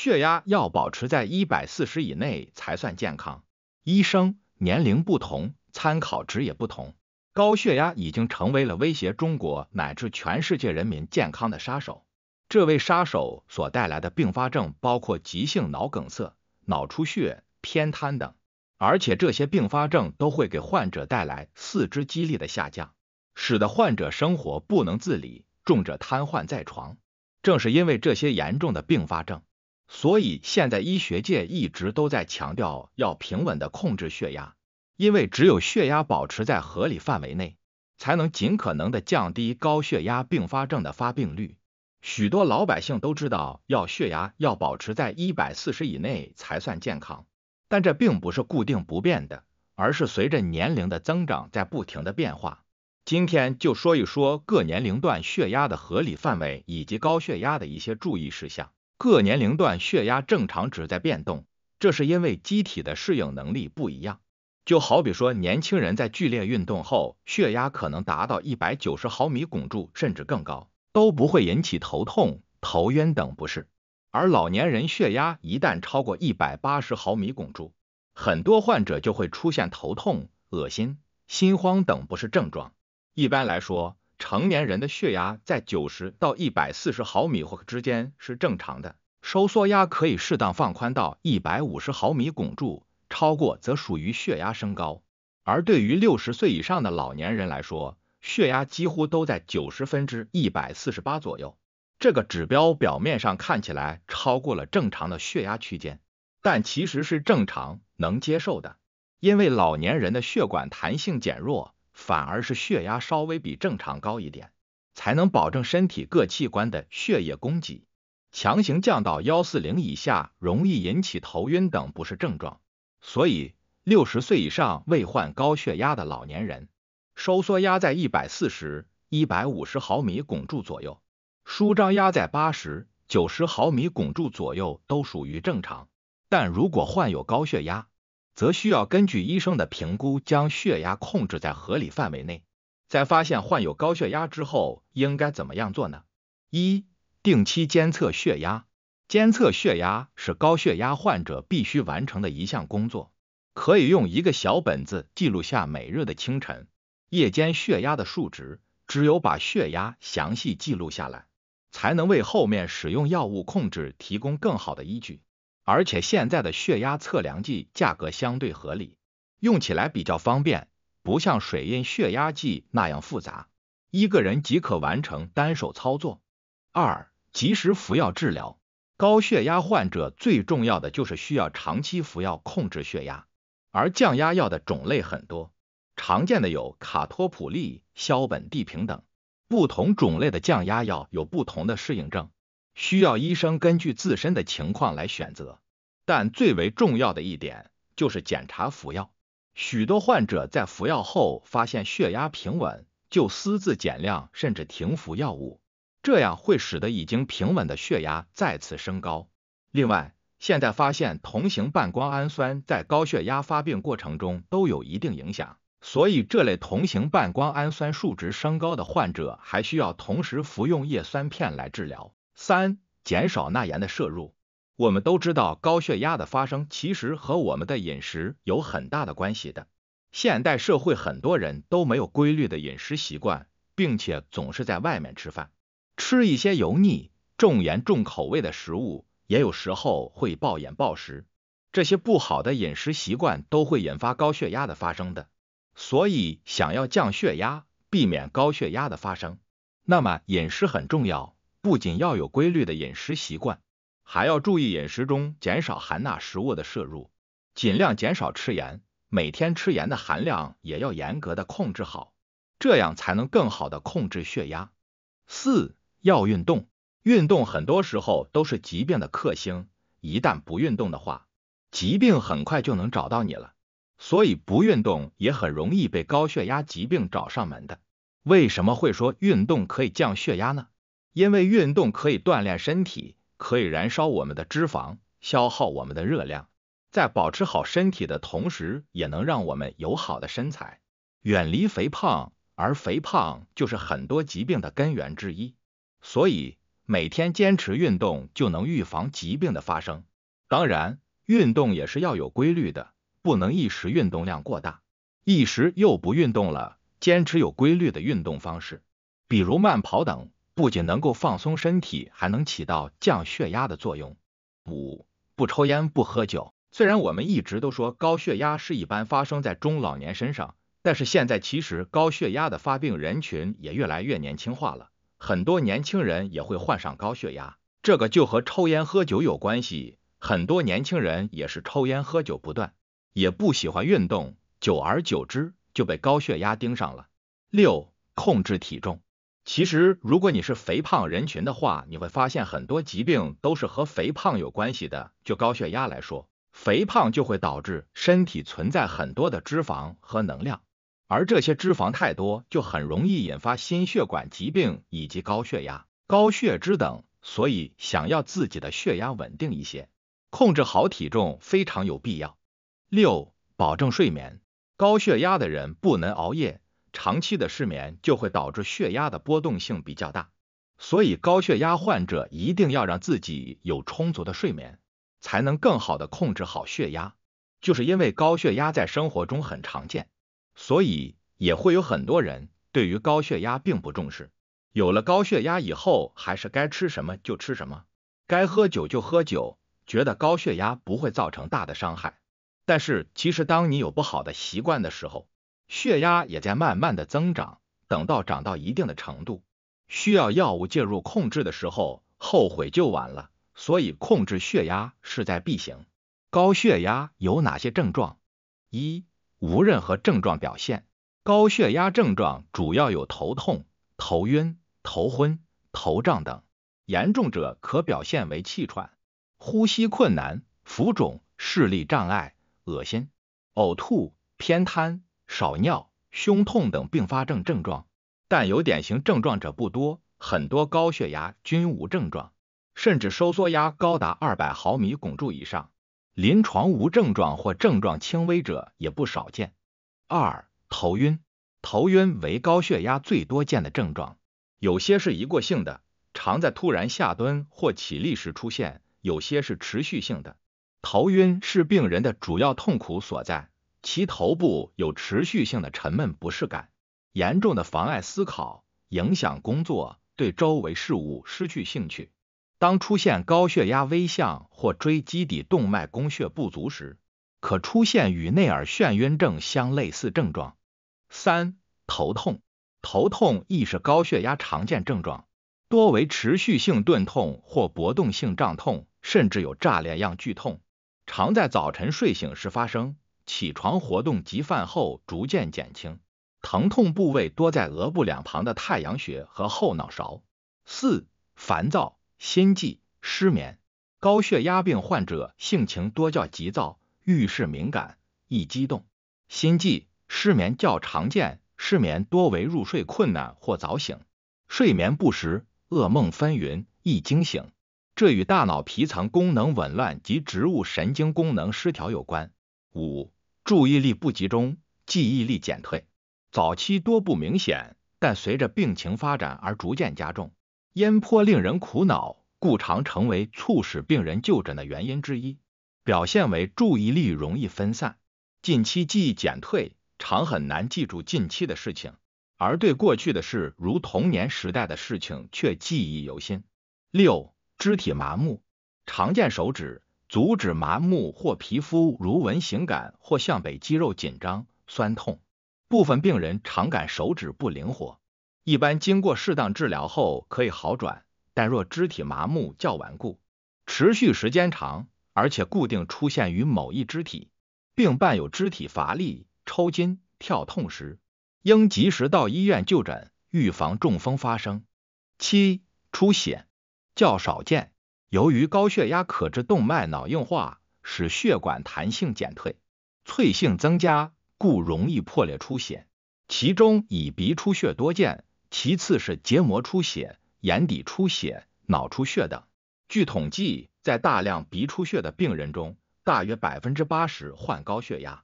血压要保持在一百四十以内才算健康。医生年龄不同，参考值也不同。高血压已经成为了威胁中国乃至全世界人民健康的杀手。这位杀手所带来的并发症包括急性脑梗塞、脑出血、偏瘫等，而且这些并发症都会给患者带来四肢肌力的下降，使得患者生活不能自理，重者瘫痪在床。正是因为这些严重的并发症。所以现在医学界一直都在强调要平稳的控制血压，因为只有血压保持在合理范围内，才能尽可能的降低高血压并发症的发病率。许多老百姓都知道，要血压要保持在一百四十以内才算健康，但这并不是固定不变的，而是随着年龄的增长在不停的变化。今天就说一说各年龄段血压的合理范围以及高血压的一些注意事项。各年龄段血压正常值在变动，这是因为机体的适应能力不一样。就好比说，年轻人在剧烈运动后，血压可能达到一百九十毫米汞柱甚至更高，都不会引起头痛、头晕等不适；而老年人血压一旦超过一百八十毫米汞柱，很多患者就会出现头痛、恶心、心慌等不适症状。一般来说，成年人的血压在九十到一百四十毫米或之间是正常的，收缩压可以适当放宽到一百五十毫米汞柱，超过则属于血压升高。而对于六十岁以上的老年人来说，血压几乎都在九十分之一百四十八左右，这个指标表面上看起来超过了正常的血压区间，但其实是正常能接受的，因为老年人的血管弹性减弱。反而是血压稍微比正常高一点，才能保证身体各器官的血液供给。强行降到幺四零以下，容易引起头晕等不适症状。所以，六十岁以上未患高血压的老年人，收缩压在一百四十、一百五十毫米汞柱左右，舒张压在八十九十毫米汞柱左右都属于正常。但如果患有高血压，则需要根据医生的评估，将血压控制在合理范围内。在发现患有高血压之后，应该怎么样做呢？一、定期监测血压。监测血压是高血压患者必须完成的一项工作，可以用一个小本子记录下每日的清晨、夜间血压的数值。只有把血压详细记录下来，才能为后面使用药物控制提供更好的依据。而且现在的血压测量计价格相对合理，用起来比较方便，不像水印血压计那样复杂，一个人即可完成单手操作。二、及时服药治疗。高血压患者最重要的就是需要长期服药控制血压，而降压药的种类很多，常见的有卡托普利、硝苯地平等，不同种类的降压药有不同的适应症。需要医生根据自身的情况来选择，但最为重要的一点就是检查服药。许多患者在服药后发现血压平稳，就私自减量甚至停服药物，这样会使得已经平稳的血压再次升高。另外，现在发现同型半胱氨酸在高血压发病过程中都有一定影响，所以这类同型半胱氨酸数值升高的患者还需要同时服用叶酸片来治疗。三、减少钠盐的摄入。我们都知道，高血压的发生其实和我们的饮食有很大的关系的。现代社会很多人都没有规律的饮食习惯，并且总是在外面吃饭，吃一些油腻、重盐、重口味的食物，也有时候会暴饮暴食。这些不好的饮食习惯都会引发高血压的发生的。所以，想要降血压，避免高血压的发生，那么饮食很重要。不仅要有规律的饮食习惯，还要注意饮食中减少含钠食物的摄入，尽量减少吃盐，每天吃盐的含量也要严格的控制好，这样才能更好的控制血压。四要运动，运动很多时候都是疾病的克星，一旦不运动的话，疾病很快就能找到你了，所以不运动也很容易被高血压疾病找上门的。为什么会说运动可以降血压呢？因为运动可以锻炼身体，可以燃烧我们的脂肪，消耗我们的热量，在保持好身体的同时，也能让我们有好的身材，远离肥胖。而肥胖就是很多疾病的根源之一，所以每天坚持运动就能预防疾病的发生。当然，运动也是要有规律的，不能一时运动量过大，一时又不运动了。坚持有规律的运动方式，比如慢跑等。不仅能够放松身体，还能起到降血压的作用。五、不抽烟不喝酒。虽然我们一直都说高血压是一般发生在中老年身上，但是现在其实高血压的发病人群也越来越年轻化了，很多年轻人也会患上高血压。这个就和抽烟喝酒有关系，很多年轻人也是抽烟喝酒不断，也不喜欢运动，久而久之就被高血压盯上了。六、控制体重。其实，如果你是肥胖人群的话，你会发现很多疾病都是和肥胖有关系的。就高血压来说，肥胖就会导致身体存在很多的脂肪和能量，而这些脂肪太多，就很容易引发心血管疾病以及高血压、高血脂等。所以，想要自己的血压稳定一些，控制好体重非常有必要。六、保证睡眠，高血压的人不能熬夜。长期的失眠就会导致血压的波动性比较大，所以高血压患者一定要让自己有充足的睡眠，才能更好的控制好血压。就是因为高血压在生活中很常见，所以也会有很多人对于高血压并不重视。有了高血压以后，还是该吃什么就吃什么，该喝酒就喝酒，觉得高血压不会造成大的伤害。但是其实当你有不好的习惯的时候，血压也在慢慢的增长，等到长到一定的程度，需要药物介入控制的时候，后悔就晚了。所以控制血压势在必行。高血压有哪些症状？一无任何症状表现。高血压症状主要有头痛、头晕、头昏、头胀等，严重者可表现为气喘、呼吸困难、浮肿、视力障碍、恶心、呕吐、偏瘫。少尿、胸痛等并发症症状，但有典型症状者不多，很多高血压均无症状，甚至收缩压高达二百毫米汞柱以上，临床无症状或症状轻微者也不少见。二、头晕，头晕为高血压最多见的症状，有些是一过性的，常在突然下蹲或起立时出现，有些是持续性的。头晕是病人的主要痛苦所在。其头部有持续性的沉闷不适感，严重的妨碍思考，影响工作，对周围事物失去兴趣。当出现高血压危象或椎基底动脉供血不足时，可出现与内耳眩晕症相类似症状。三、头痛，头痛亦是高血压常见症状，多为持续性钝痛或搏动性胀痛，甚至有炸裂样剧痛，常在早晨睡醒时发生。起床活动及饭后逐渐减轻，疼痛部位多在额部两旁的太阳穴和后脑勺。四、烦躁、心悸、失眠。高血压病患者性情多较急躁，遇事敏感，易激动，心悸、失眠较常见。失眠多为入睡困难或早醒，睡眠不实，噩梦纷纭，易惊醒。这与大脑皮层功能紊乱及植物神经功能失调有关。五。注意力不集中，记忆力减退，早期多不明显，但随着病情发展而逐渐加重。咽颇令人苦恼，故常成为促使病人就诊的原因之一。表现为注意力容易分散，近期记忆减退，常很难记住近期的事情，而对过去的事，如童年时代的事情却记忆犹新。六，肢体麻木，常见手指。阻止麻木或皮肤如纹形感或向北肌肉紧张、酸痛，部分病人常感手指不灵活。一般经过适当治疗后可以好转，但若肢体麻木较顽固，持续时间长，而且固定出现于某一肢体，并伴有肢体乏力、抽筋、跳痛时，应及时到医院就诊，预防中风发生。七、出血较少见。由于高血压可致动脉脑硬化，使血管弹性减退，脆性增加，故容易破裂出血。其中以鼻出血多见，其次是结膜出血、眼底出血、脑出血等。据统计，在大量鼻出血的病人中，大约百分之八十患高血压。